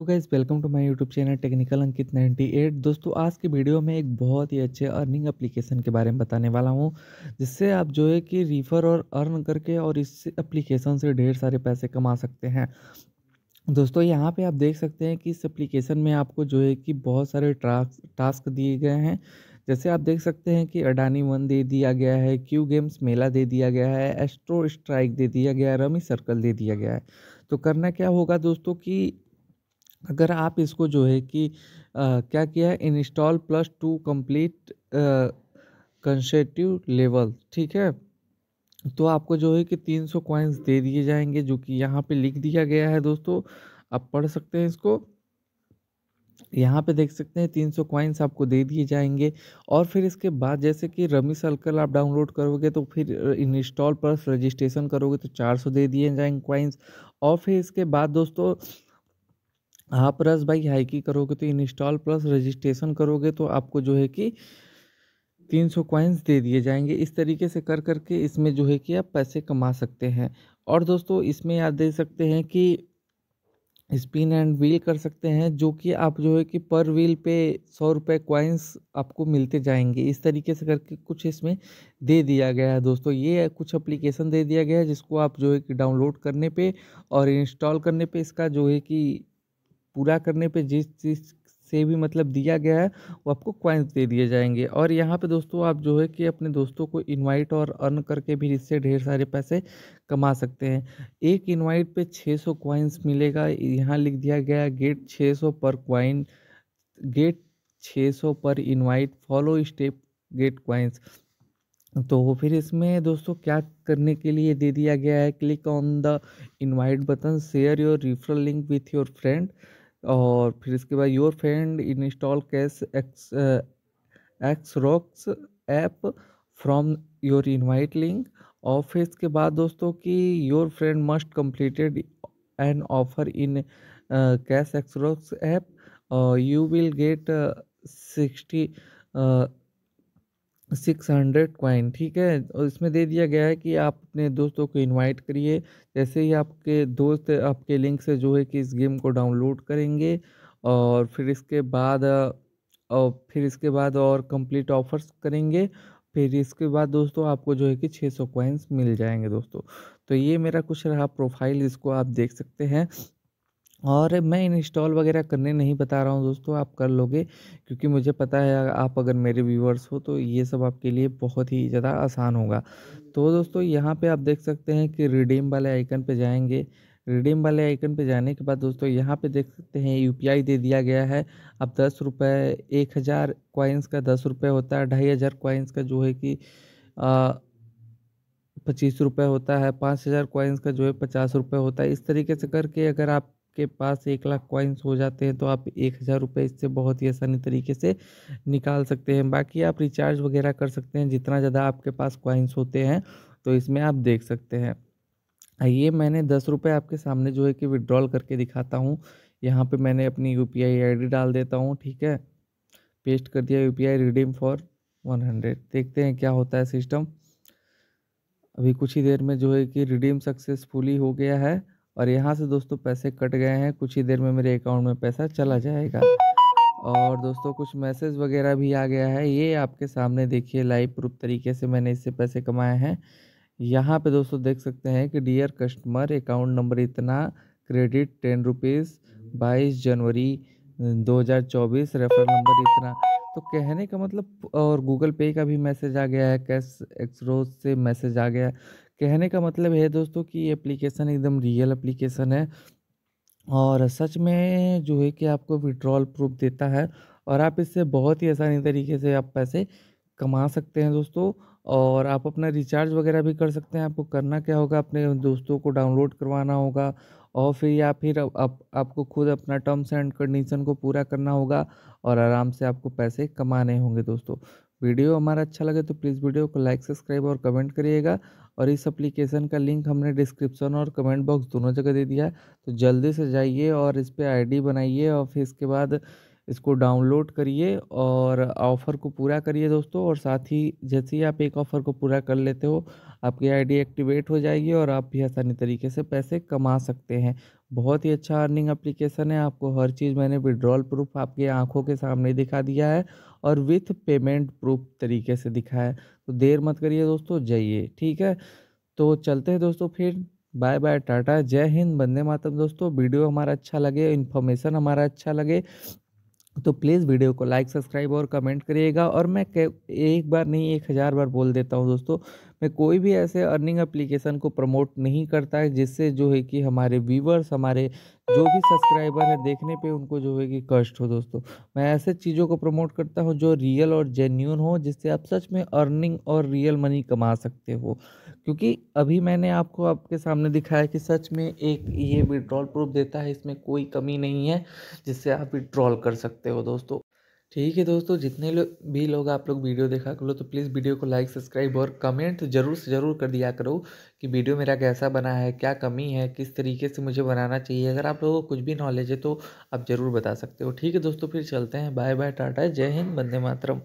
तो guys welcome to my YouTube channel Technical Ankit 98 दोस्तों आज की वीडियो में एक बहुत ही अच्छे अर्निंग एप्लीकेशन के बारे में बताने वाला हूँ जिससे आप जो है कि रीफर और अर्न करके और इस एप्लीकेशन से ढेर सारे पैसे कमा सकते हैं दोस्तों यहाँ पे आप देख सकते हैं कि इस एप्लीकेशन में आपको जो है कि बहुत सारे टास्क दिए गए हैं जैसे आप देख सकते हैं कि अडानी वन दे दिया गया है क्यू गेम्स मेला दे दिया गया है एस्ट्रो स्ट्राइक दे दिया गया है रमी सर्कल दे दिया गया है तो करना क्या होगा दोस्तों कि अगर आप इसको जो है कि आ, क्या किया है install plus two complete consecutive level ठीक है तो आपको जो है कि 300 सौ कॉइन्स दे दिए जाएंगे जो कि यहाँ पे लिख दिया गया है दोस्तों आप पढ़ सकते हैं इसको यहाँ पे देख सकते हैं 300 सौ कॉइन्स आपको दे दिए जाएंगे और फिर इसके बाद जैसे कि रमी सर्कल आप डाउनलोड करोगे तो फिर इंस्टॉल प्लस रजिस्ट्रेशन करोगे तो 400 दे दिए जाएंगे कॉइन्स और फिर इसके बाद दोस्तों आप रस भाई हाइकी करोगे तो इंस्टॉल प्लस रजिस्ट्रेशन करोगे तो आपको जो है कि तीन सौ कॉइन्स दे दिए जाएंगे इस तरीके से कर करके इसमें जो है कि आप पैसे कमा सकते हैं और दोस्तों इसमें आप दे सकते हैं कि स्पिन एंड व्हील कर सकते हैं जो कि आप जो है कि पर व्हील पे सौ रुपये कॉइन्स आपको मिलते जाएंगे इस तरीके से करके कुछ इसमें दे दिया गया है दोस्तों ये कुछ एप्लीकेशन दे दिया गया है जिसको आप जो है कि डाउनलोड करने पे और इंस्टॉल करने पे इसका जो है कि पूरा करने पे जिस चीज़ से भी मतलब दिया गया है वो आपको क्वाइंस दे दिए जाएंगे और यहाँ पे दोस्तों आप जो है कि अपने दोस्तों को इनवाइट और अर्न करके भी इससे ढेर सारे पैसे कमा सकते हैं एक इनवाइट पे 600 सौ क्वाइंस मिलेगा यहाँ लिख दिया गया गेट 600 पर क्वाइन गेट 600 पर invite follow step get coins तो फिर इसमें दोस्तों क्या करने के लिए दे दिया गया है click on the invite button share your referral link with your friend और फिर इसके बाद your friend install Cash X X Rocks app from your invite link और फिर इसके बाद दोस्तों कि your friend must completed an offer in Cash X Rocks app you will get sixty six hundred coin ठीक है और इसमें दे दिया गया है कि आप अपने दोस्तों को इनवाइट करिए जैसे ही आपके दोस्त आपके लिंक से जो है कि इस गेम को डाउनलोड करेंगे और फिर इसके बाद और फिर इसके बाद और कंप्लीट ऑफर्स करेंगे फिर इसके बाद दोस्तों आपको जो है कि छः सौ मिल जाएंगे दोस्तों तो ये मेरा कुछ रहा प्रोफाइल इसको आप देख सकते हैं और मैं इंस्टॉल वगैरह करने नहीं बता रहा हूँ दोस्तों आप कर लोगे क्योंकि मुझे पता है आप अगर मेरे व्यूवर्स हो तो ये सब आपके लिए बहुत ही ज़्यादा आसान होगा तो दोस्तों यहाँ पे आप देख सकते हैं कि रिडीम वाले आइकन पे जाएंगे रिडीम वाले आइकन पे जाने के बाद दोस्तों यहाँ पे देख सकते हैं यू दे दिया गया है अब दस रुपये एक हज़ार का दस रुपये होता है ढाई हज़ार का जो है कि आ, पच्चीस रुपये होता है पाँच हज़ार कॉइन्स का जो है पचास रुपये होता है इस तरीके से करके अगर आप आपके पास एक लाख कॉइन्स हो जाते हैं तो आप एक हज़ार रुपये इससे बहुत ही आसानी तरीके से निकाल सकते हैं बाकी आप रिचार्ज वगैरह कर सकते हैं जितना ज़्यादा आपके पास कॉइन्स होते हैं तो इसमें आप देख सकते हैं ये मैंने दस रुपये आपके सामने जो है कि विड्रॉल करके दिखाता हूँ यहाँ पे मैंने अपनी U P I I D डाल देता हूँ ठीक है पेस्ट कर दिया U P I redeem for one hundred देखते हैं क्या होता है सिस्टम अभी कुछ ही देर में जो है कि रिडीम सक्सेसफुली हो गया है और यहाँ से दोस्तों पैसे कट गए हैं कुछ ही देर में मेरे अकाउंट में पैसा चला जाएगा और दोस्तों कुछ मैसेज वगैरह भी आ गया है ये आपके सामने देखिए लाइव प्रूफ तरीके से मैंने इससे पैसे कमाए हैं यहाँ पे दोस्तों देख सकते हैं कि डियर कस्टमर अकाउंट नंबर इतना क्रेडिट टेन रुपीज़ बाईस जनवरी 2024 रेफर नंबर इतना तो कहने का मतलब और गूगल पे का भी मैसेज आ गया है कैश एक्सरोज से मैसेज आ गया है कहने का मतलब है दोस्तों कि एप्लीकेशन एकदम रियल एप्लीकेशन है और सच में जो है कि आपको विड्रॉल प्रूफ देता है और आप इससे बहुत ही आसानी तरीके से आप पैसे कमा सकते हैं दोस्तों और आप अपना रिचार्ज वगैरह भी कर सकते हैं आपको करना क्या होगा अपने दोस्तों को डाउनलोड करवाना होगा और फिर या फिर आप आपको खुद अपना टर्म्स एंड कंडीशन को पूरा करना होगा और आराम से आपको पैसे कमाने होंगे दोस्तों वीडियो हमारा अच्छा लगे तो प्लीज़ वीडियो को लाइक सब्सक्राइब और कमेंट करिएगा और इस एप्लीकेशन का लिंक हमने डिस्क्रिप्शन और कमेंट बॉक्स दोनों जगह दे दिया है तो जल्दी से जाइए और इस पर आई बनाइए और फिर इसके बाद इसको डाउनलोड करिए और ऑफ़र को पूरा करिए दोस्तों और साथ ही जैसे ही आप एक ऑफ़र को पूरा कर लेते हो आपकी आईडी एक्टिवेट हो जाएगी और आप भी आसानी तरीके से पैसे कमा सकते हैं बहुत ही अच्छा अर्निंग एप्लीकेशन है आपको हर चीज़ मैंने विड्रॉल प्रूफ आपके आंखों के सामने दिखा दिया है और विथ पेमेंट प्रूफ तरीके से दिखा है तो देर मत करिए दोस्तों जाइए ठीक है तो चलते हैं दोस्तों फिर बाय बाय टाटा जय हिंद बंदे मातम दोस्तों वीडियो हमारा अच्छा लगे इन्फॉर्मेशन हमारा अच्छा लगे तो प्लीज़ वीडियो को लाइक सब्सक्राइब और कमेंट करिएगा और मैं एक बार नहीं एक हज़ार बार बोल देता हूँ दोस्तों मैं कोई भी ऐसे अर्निंग एप्लीकेशन को प्रमोट नहीं करता है जिससे जो है कि हमारे व्यूवर्स हमारे जो भी सब्सक्राइबर है देखने पे उनको जो है कि कष्ट हो दोस्तों मैं ऐसे चीज़ों को प्रमोट करता हूँ जो रियल और जेन्यून हो जिससे आप सच में अर्निंग और रियल मनी कमा सकते हो क्योंकि अभी मैंने आपको आपके सामने दिखाया कि सच में एक ये विड्रॉल प्रूफ देता है इसमें कोई कमी नहीं है जिससे आप विड्रॉल कर सकते हो दोस्तों ठीक है दोस्तों जितने लो, भी लोग आप लोग वीडियो देखा करो तो प्लीज़ वीडियो को लाइक सब्सक्राइब और कमेंट ज़रूर से ज़रूर कर दिया करो कि वीडियो मेरा कैसा बना है क्या कमी है किस तरीके से मुझे बनाना चाहिए अगर आप लोगों को कुछ भी नॉलेज है तो आप ज़रूर बता सकते हो ठीक है दोस्तों फिर चलते हैं बाय बाय टाटा जय हिंद बंदे मातरम